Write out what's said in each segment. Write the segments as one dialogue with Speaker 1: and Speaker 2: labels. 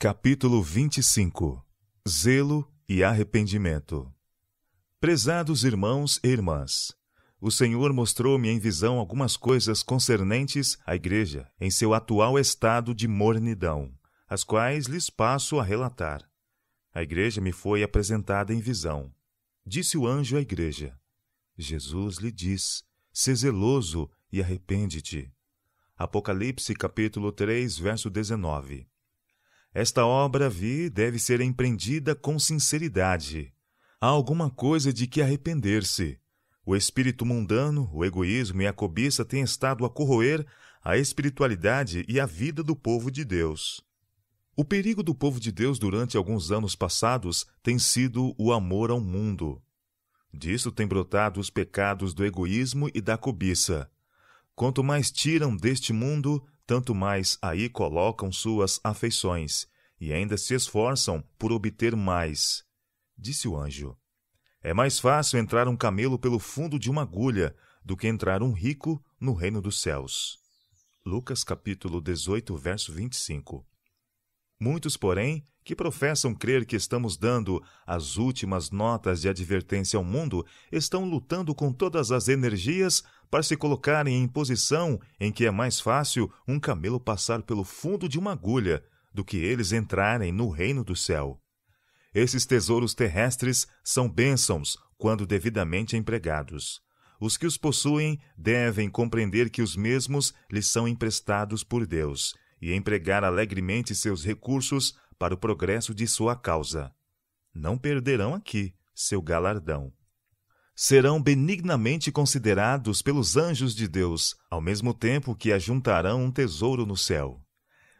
Speaker 1: Capítulo 25 Zelo e arrependimento. Prezados irmãos e irmãs, o Senhor mostrou-me em visão algumas coisas concernentes à igreja em seu atual estado de mornidão, as quais lhes passo a relatar. A igreja me foi apresentada em visão. Disse o anjo à igreja: Jesus lhe diz: Sê zeloso e arrepende-te. Apocalipse capítulo 3, verso 19. Esta obra vi deve ser empreendida com sinceridade. Há alguma coisa de que arrepender-se. O espírito mundano, o egoísmo e a cobiça têm estado a corroer a espiritualidade e a vida do povo de Deus. O perigo do povo de Deus durante alguns anos passados tem sido o amor ao mundo. Disso têm brotado os pecados do egoísmo e da cobiça. Quanto mais tiram deste mundo, tanto mais aí colocam suas afeições, e ainda se esforçam por obter mais. Disse o anjo: É mais fácil entrar um camelo pelo fundo de uma agulha do que entrar um rico no reino dos céus. Lucas capítulo 18, verso 25. Muitos, porém, que professam crer que estamos dando as últimas notas de advertência ao mundo estão lutando com todas as energias para se colocarem em posição em que é mais fácil um camelo passar pelo fundo de uma agulha do que eles entrarem no reino do céu. Esses tesouros terrestres são bênçãos quando devidamente empregados. Os que os possuem devem compreender que os mesmos lhes são emprestados por Deus e empregar alegremente seus recursos para o progresso de sua causa. Não perderão aqui seu galardão. Serão benignamente considerados pelos anjos de Deus, ao mesmo tempo que ajuntarão um tesouro no céu.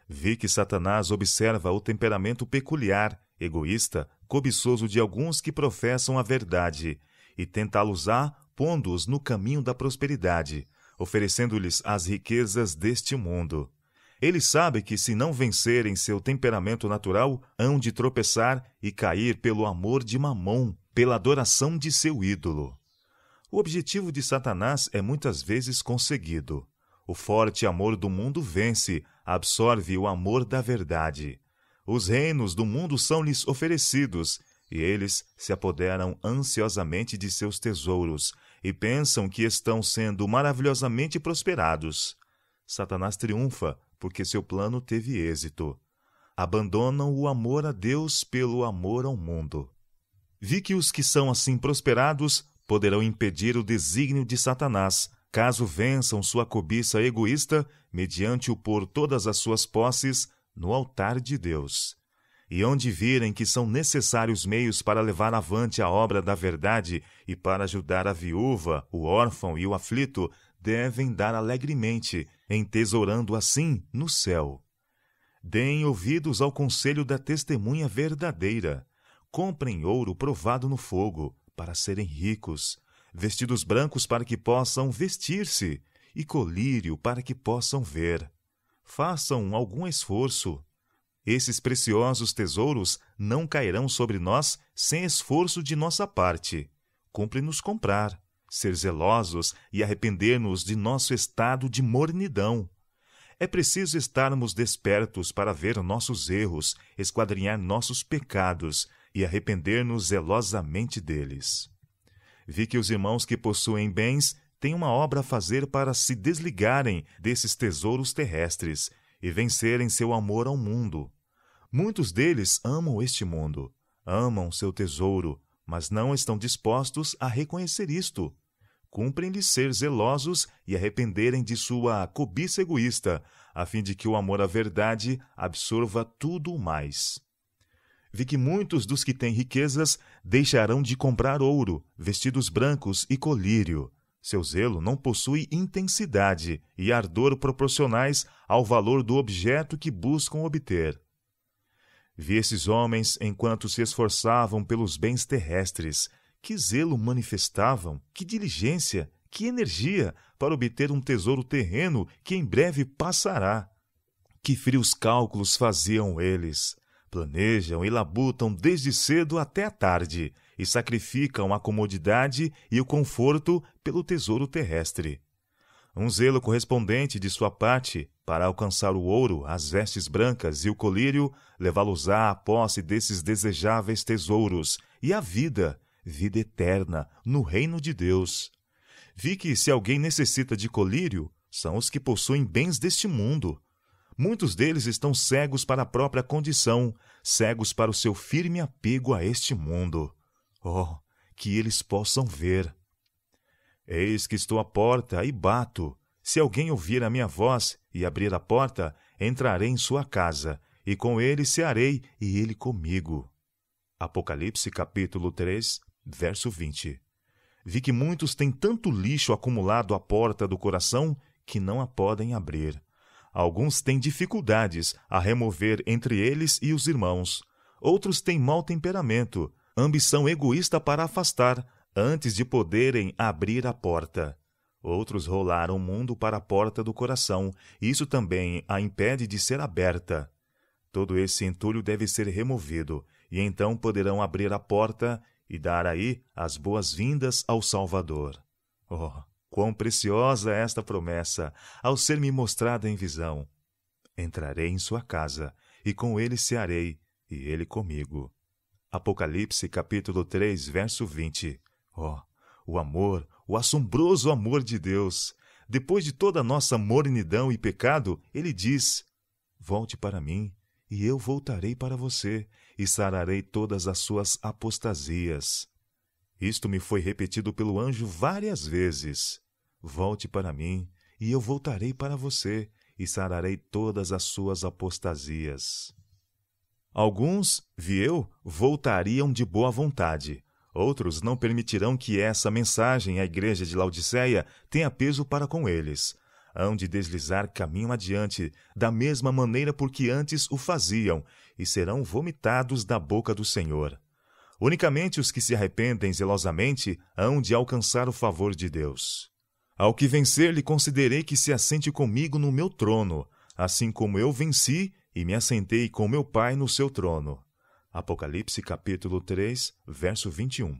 Speaker 1: Vi que Satanás observa o temperamento peculiar, egoísta, cobiçoso de alguns que professam a verdade, e tentá-los-á pondo-os no caminho da prosperidade, oferecendo-lhes as riquezas deste mundo. Ele sabe que, se não vencerem seu temperamento natural, hão de tropeçar e cair pelo amor de Mamon, pela adoração de seu ídolo. O objetivo de Satanás é muitas vezes conseguido. O forte amor do mundo vence, absorve o amor da verdade. Os reinos do mundo são-lhes oferecidos, e eles se apoderam ansiosamente de seus tesouros e pensam que estão sendo maravilhosamente prosperados. Satanás triunfa porque seu plano teve êxito. Abandonam o amor a Deus pelo amor ao mundo. Vi que os que são assim prosperados poderão impedir o desígnio de Satanás, caso vençam sua cobiça egoísta mediante o pôr todas as suas posses no altar de Deus. E onde virem que são necessários meios para levar avante a obra da verdade e para ajudar a viúva, o órfão e o aflito, devem dar alegremente, entesourando assim no céu. Deem ouvidos ao conselho da testemunha verdadeira. Comprem ouro provado no fogo, para serem ricos, vestidos brancos para que possam vestir-se, e colírio para que possam ver. Façam algum esforço. Esses preciosos tesouros não cairão sobre nós sem esforço de nossa parte. Cumpre-nos comprar ser zelosos e arrepender-nos de nosso estado de mornidão. É preciso estarmos despertos para ver nossos erros, esquadrinhar nossos pecados e arrepender-nos zelosamente deles. Vi que os irmãos que possuem bens têm uma obra a fazer para se desligarem desses tesouros terrestres e vencerem seu amor ao mundo. Muitos deles amam este mundo, amam seu tesouro, mas não estão dispostos a reconhecer isto cumprem-lhe ser zelosos e arrependerem de sua cobiça egoísta, a fim de que o amor à verdade absorva tudo o mais. Vi que muitos dos que têm riquezas deixarão de comprar ouro, vestidos brancos e colírio. Seu zelo não possui intensidade e ardor proporcionais ao valor do objeto que buscam obter. Vi esses homens enquanto se esforçavam pelos bens terrestres, que zelo manifestavam, que diligência, que energia para obter um tesouro terreno que em breve passará. Que frios cálculos faziam eles! Planejam e labutam desde cedo até a tarde e sacrificam a comodidade e o conforto pelo tesouro terrestre. Um zelo correspondente de sua parte para alcançar o ouro, as vestes brancas e o colírio, levá-los à posse desses desejáveis tesouros e à vida, vida eterna no reino de Deus. Vi que se alguém necessita de colírio, são os que possuem bens deste mundo. Muitos deles estão cegos para a própria condição, cegos para o seu firme apego a este mundo. Oh, que eles possam ver! Eis que estou à porta e bato. Se alguém ouvir a minha voz e abrir a porta, entrarei em sua casa, e com ele cearei, e ele comigo. Apocalipse capítulo 3, Verso 20. Vi que muitos têm tanto lixo acumulado à porta do coração que não a podem abrir. Alguns têm dificuldades a remover entre eles e os irmãos. Outros têm mau temperamento, ambição egoísta para afastar, antes de poderem abrir a porta. Outros rolaram o mundo para a porta do coração, isso também a impede de ser aberta. Todo esse entulho deve ser removido, e então poderão abrir a porta e dar aí as boas-vindas ao Salvador. Oh, quão preciosa é esta promessa ao ser-me mostrada em visão! Entrarei em sua casa, e com ele cearei, e ele comigo. Apocalipse capítulo 3, verso 20. Oh, o amor, o assombroso amor de Deus! Depois de toda a nossa mornidão e pecado, ele diz: Volte para mim, e eu voltarei para você e sararei todas as suas apostasias. Isto me foi repetido pelo anjo várias vezes. Volte para mim, e eu voltarei para você e sararei todas as suas apostasias. Alguns, vi eu, voltariam de boa vontade. Outros não permitirão que essa mensagem à igreja de Laodiceia tenha peso para com eles, hão de deslizar caminho adiante, da mesma maneira por que antes o faziam, e serão vomitados da boca do Senhor. Unicamente os que se arrependem zelosamente hão de alcançar o favor de Deus. Ao que vencer lhe considerei que se assente comigo no meu trono, assim como eu venci e me assentei com meu Pai no seu trono. Apocalipse capítulo 3, verso 21.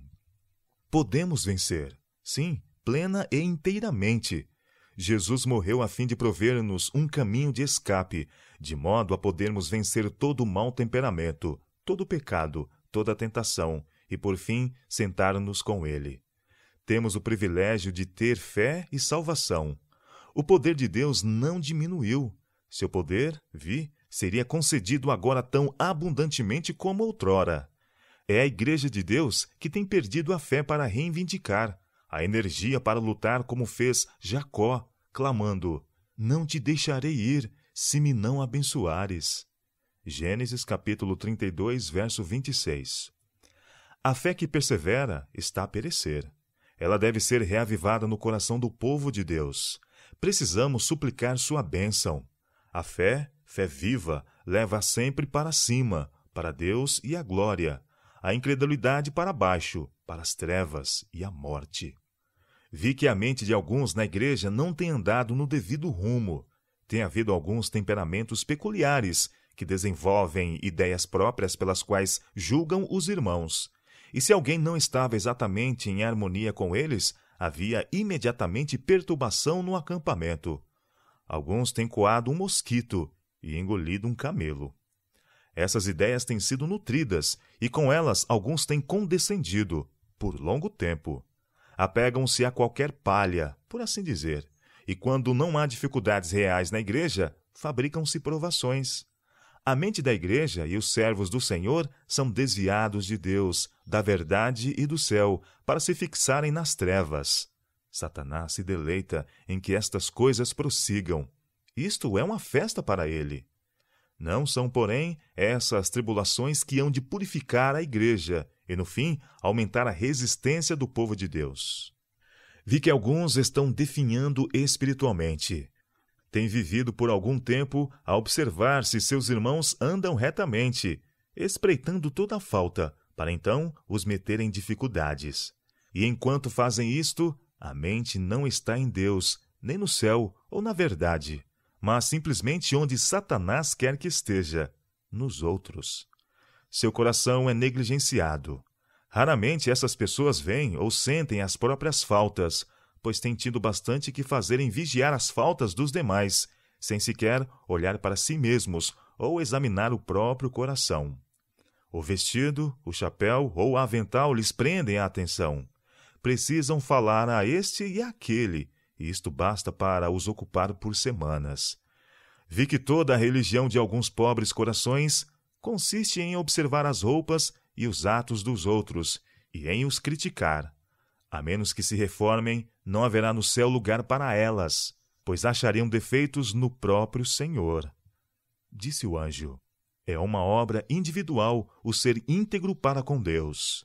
Speaker 1: Podemos vencer, sim, plena e inteiramente, Jesus morreu a fim de prover-nos um caminho de escape, de modo a podermos vencer todo o mau temperamento, todo o pecado, toda a tentação e, por fim, sentar-nos com Ele. Temos o privilégio de ter fé e salvação. O poder de Deus não diminuiu. Seu poder, vi, seria concedido agora tão abundantemente como outrora. É a Igreja de Deus que tem perdido a fé para reivindicar, a energia para lutar como fez Jacó, clamando: Não te deixarei ir, se me não abençoares. Gênesis capítulo 32, verso 26. A fé que persevera está a perecer. Ela deve ser reavivada no coração do povo de Deus. Precisamos suplicar sua bênção. A fé, fé viva, leva sempre para cima, para Deus e a glória. A incredulidade para baixo, para as trevas e a morte. Vi que a mente de alguns na igreja não tem andado no devido rumo. Tem havido alguns temperamentos peculiares que desenvolvem ideias próprias pelas quais julgam os irmãos. E se alguém não estava exatamente em harmonia com eles, havia imediatamente perturbação no acampamento. Alguns têm coado um mosquito e engolido um camelo. Essas ideias têm sido nutridas e com elas alguns têm condescendido por longo tempo apegam-se a qualquer palha, por assim dizer, e quando não há dificuldades reais na igreja, fabricam-se provações. A mente da igreja e os servos do Senhor são desviados de Deus, da verdade e do céu, para se fixarem nas trevas. Satanás se deleita em que estas coisas prossigam. Isto é uma festa para ele. Não são, porém, essas tribulações que hão de purificar a igreja e, no fim, aumentar a resistência do povo de Deus. Vi que alguns estão definhando espiritualmente. Tem vivido por algum tempo a observar se seus irmãos andam retamente, espreitando toda a falta, para então os meter em dificuldades. E enquanto fazem isto, a mente não está em Deus, nem no céu ou na verdade, mas simplesmente onde Satanás quer que esteja, nos outros seu coração é negligenciado. Raramente essas pessoas veem ou sentem as próprias faltas, pois têm tido bastante que fazer em vigiar as faltas dos demais, sem sequer olhar para si mesmos ou examinar o próprio coração. O vestido, o chapéu ou o avental lhes prendem a atenção. Precisam falar a este e àquele, e isto basta para os ocupar por semanas. Vi que toda a religião de alguns pobres corações consiste em observar as roupas e os atos dos outros e em os criticar. A menos que se reformem, não haverá no céu lugar para elas, pois achariam defeitos no próprio Senhor. Disse o anjo: É uma obra individual o ser íntegro para com Deus.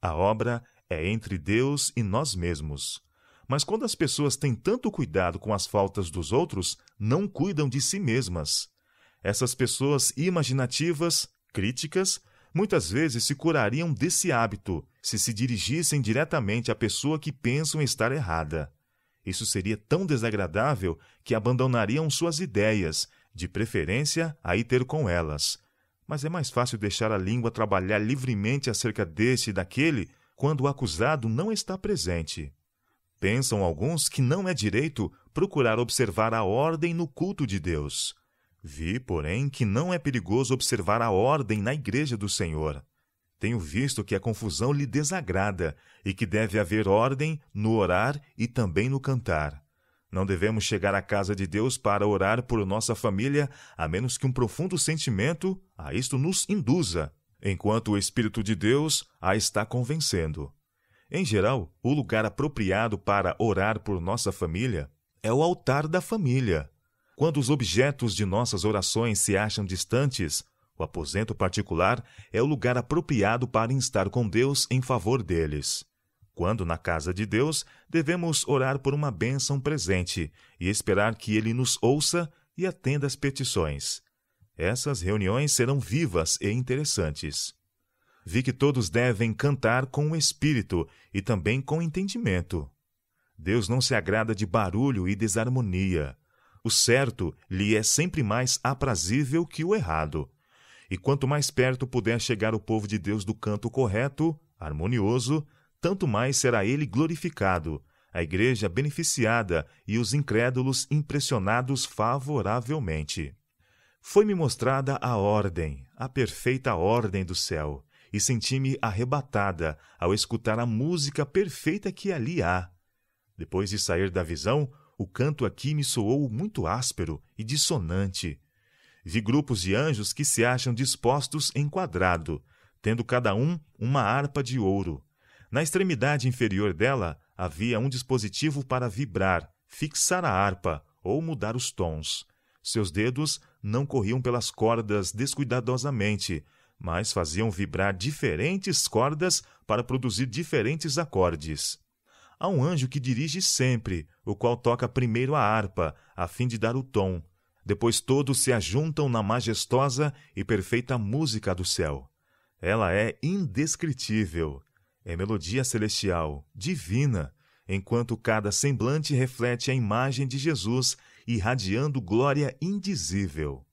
Speaker 1: A obra é entre Deus e nós mesmos. Mas quando as pessoas têm tanto cuidado com as faltas dos outros, não cuidam de si mesmas. Essas pessoas imaginativas, críticas, muitas vezes se curariam desse hábito se se dirigissem diretamente à pessoa que pensam estar errada. Isso seria tão desagradável que abandonariam suas ideias, de preferência a ir ter com elas. Mas é mais fácil deixar a língua trabalhar livremente acerca deste e daquele quando o acusado não está presente. Pensam alguns que não é direito procurar observar a ordem no culto de Deus. Vi, porém, que não é perigoso observar a ordem na igreja do Senhor. Tenho visto que a confusão lhe desagrada e que deve haver ordem no orar e também no cantar. Não devemos chegar à casa de Deus para orar por nossa família, a menos que um profundo sentimento a isto nos induza, enquanto o Espírito de Deus a está convencendo. Em geral, o lugar apropriado para orar por nossa família é o altar da família. Quando os objetos de nossas orações se acham distantes, o aposento particular é o lugar apropriado para instar com Deus em favor deles. Quando na casa de Deus, devemos orar por uma bênção presente e esperar que Ele nos ouça e atenda as petições. Essas reuniões serão vivas e interessantes. Vi que todos devem cantar com o espírito e também com entendimento. Deus não se agrada de barulho e desarmonia. O certo lhe é sempre mais aprazível que o errado. E quanto mais perto puder chegar o povo de Deus do canto correto, harmonioso, tanto mais será ele glorificado, a igreja beneficiada e os incrédulos impressionados favoravelmente. Foi-me mostrada a ordem, a perfeita ordem do céu, e senti-me arrebatada ao escutar a música perfeita que ali há. Depois de sair da visão, o canto aqui me soou muito áspero e dissonante. Vi grupos de anjos que se acham dispostos em quadrado, tendo cada um uma harpa de ouro. Na extremidade inferior dela havia um dispositivo para vibrar, fixar a harpa ou mudar os tons. Seus dedos não corriam pelas cordas descuidadosamente, mas faziam vibrar diferentes cordas para produzir diferentes acordes há um anjo que dirige sempre, o qual toca primeiro a harpa, a fim de dar o tom. Depois todos se ajuntam na majestosa e perfeita música do céu. Ela é indescritível. É melodia celestial, divina, enquanto cada semblante reflete a imagem de Jesus, irradiando glória indizível.